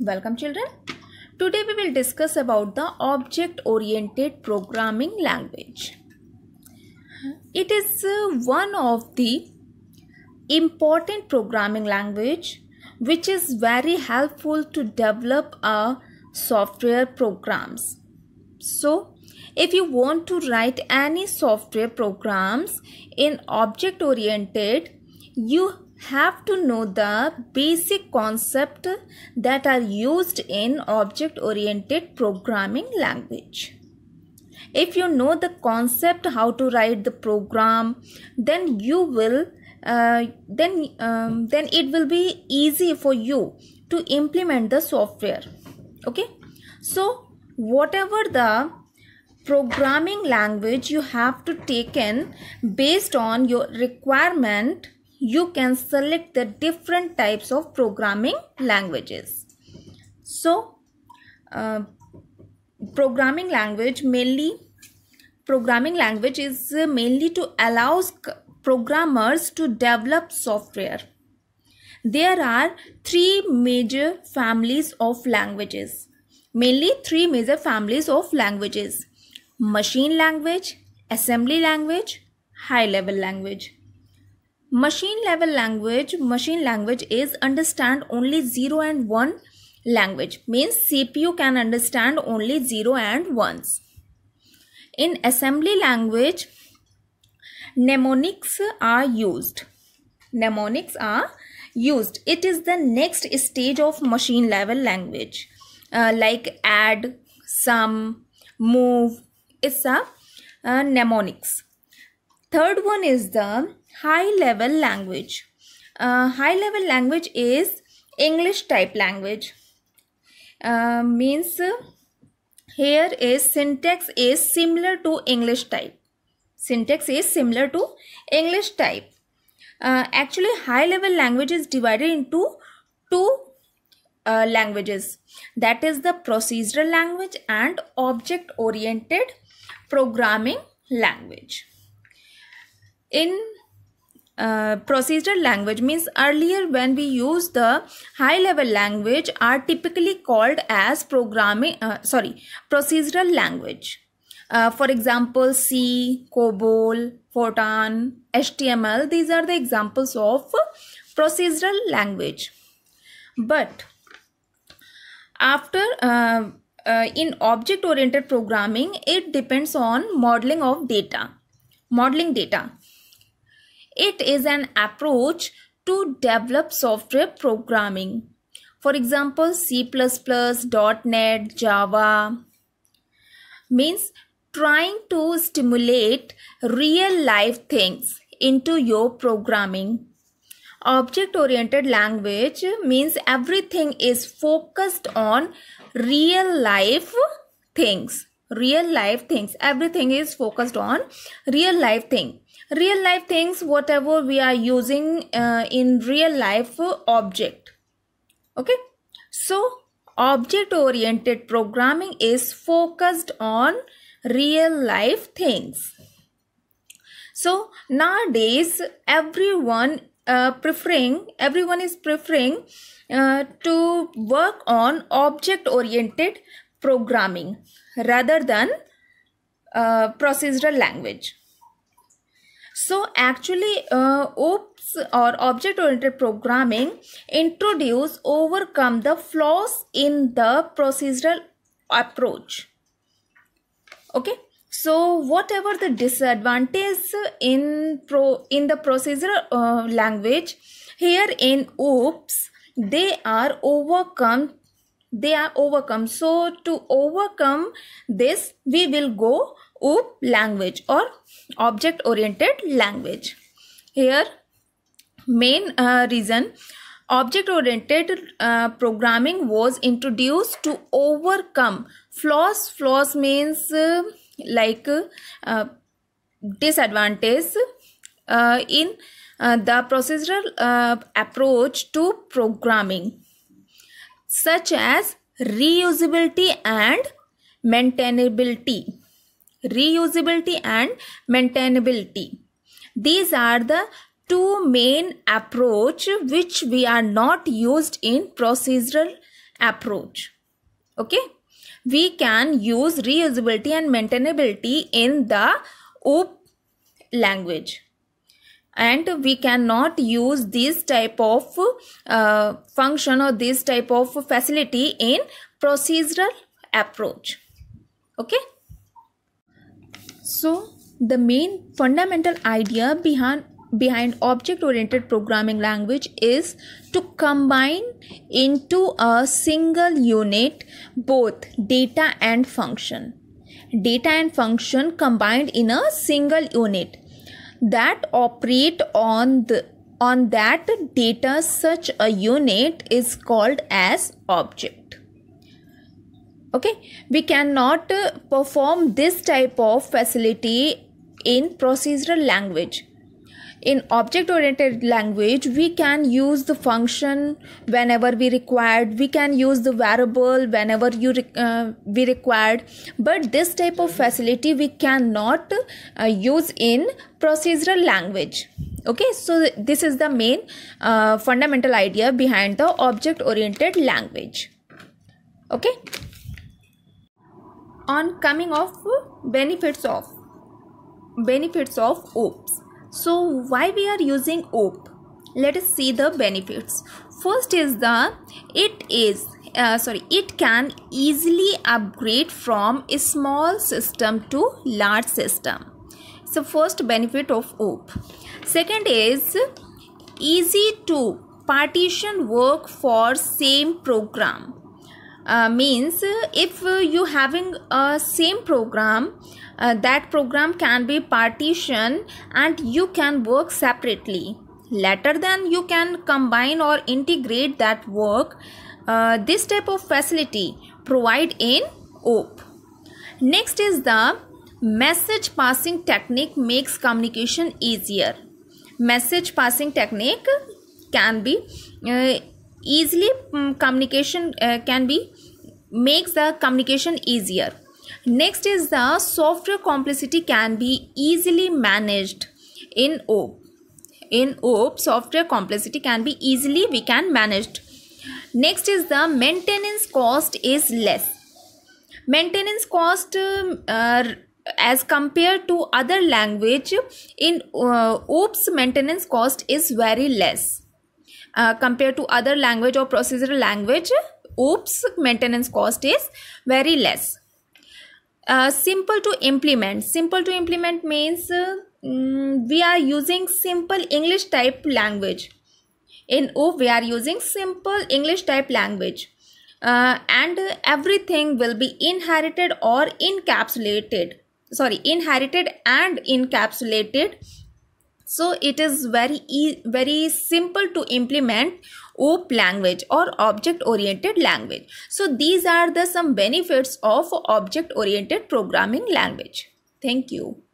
Welcome children. Today we will discuss about the object-oriented programming language. It is uh, one of the important programming language which is very helpful to develop our software programs. So, if you want to write any software programs in object-oriented, you have to know the basic concept that are used in object oriented programming language if you know the concept how to write the program then you will uh, then um, then it will be easy for you to implement the software okay so whatever the programming language you have to take in based on your requirement you can select the different types of programming languages. So, uh, programming language mainly programming language is mainly to allow programmers to develop software. There are three major families of languages. Mainly three major families of languages. Machine language, assembly language, high level language. Machine level language, machine language is understand only 0 and 1 language means CPU can understand only 0 and 1s. In assembly language, mnemonics are used. Mnemonics are used. It is the next stage of machine level language uh, like add, sum, move. It's a uh, mnemonics third one is the high level language uh, high level language is english type language uh, means uh, here is syntax is similar to english type syntax is similar to english type uh, actually high level language is divided into two uh, languages that is the procedural language and object oriented programming language in uh, procedural language means earlier when we use the high level language are typically called as programming uh, sorry procedural language uh, for example c cobol Fortan, html these are the examples of procedural language but after uh, uh, in object oriented programming it depends on modeling of data modeling data it is an approach to develop software programming. For example, C++, .NET, Java means trying to stimulate real life things into your programming. Object oriented language means everything is focused on real life things. Real life things. Everything is focused on real life thing real life things whatever we are using uh, in real life object okay so object oriented programming is focused on real life things so nowadays everyone uh, preferring everyone is preferring uh, to work on object oriented programming rather than uh, procedural language so actually uh, ops or object oriented programming introduce overcome the flaws in the procedural approach okay so whatever the disadvantage in pro in the procedural uh, language here in oops they are overcome they are overcome so to overcome this we will go OOP language or object oriented language. Here main uh, reason object oriented uh, programming was introduced to overcome flaws. Flaws means uh, like uh, disadvantage uh, in uh, the procedural approach to programming such as reusability and maintainability reusability and maintainability. These are the two main approach which we are not used in procedural approach. Okay. We can use reusability and maintainability in the OOP language and we cannot use this type of uh, function or this type of facility in procedural approach okay so, the main fundamental idea behind behind object oriented programming language is to combine into a single unit both data and function data and function combined in a single unit that operate on the on that data such a unit is called as object okay we cannot uh, perform this type of facility in procedural language in object oriented language we can use the function whenever we required we can use the variable whenever you uh, we required but this type of facility we cannot uh, use in procedural language okay so this is the main uh, fundamental idea behind the object oriented language okay on coming of benefits of benefits of OPS. So why we are using OP? Let us see the benefits. First is the it is uh, sorry it can easily upgrade from a small system to large system. So first benefit of OP. Second is easy to partition work for same program uh, means if you having a same program uh, that program can be partitioned and you can work separately later then you can combine or integrate that work uh, this type of facility provide in op next is the message passing technique makes communication easier message passing technique can be uh, easily um, communication uh, can be makes the communication easier next is the software complexity can be easily managed in op in op software complexity can be easily we can managed next is the maintenance cost is less maintenance cost uh, as compared to other language in uh, oops maintenance cost is very less uh, compared to other language or procedural language oops maintenance cost is very less uh, simple to implement simple to implement means uh, mm, we are using simple english type language in oop we are using simple english type language uh, and everything will be inherited or encapsulated sorry inherited and encapsulated so it is very e very simple to implement OOP language or object-oriented language. So these are the some benefits of object-oriented programming language. Thank you.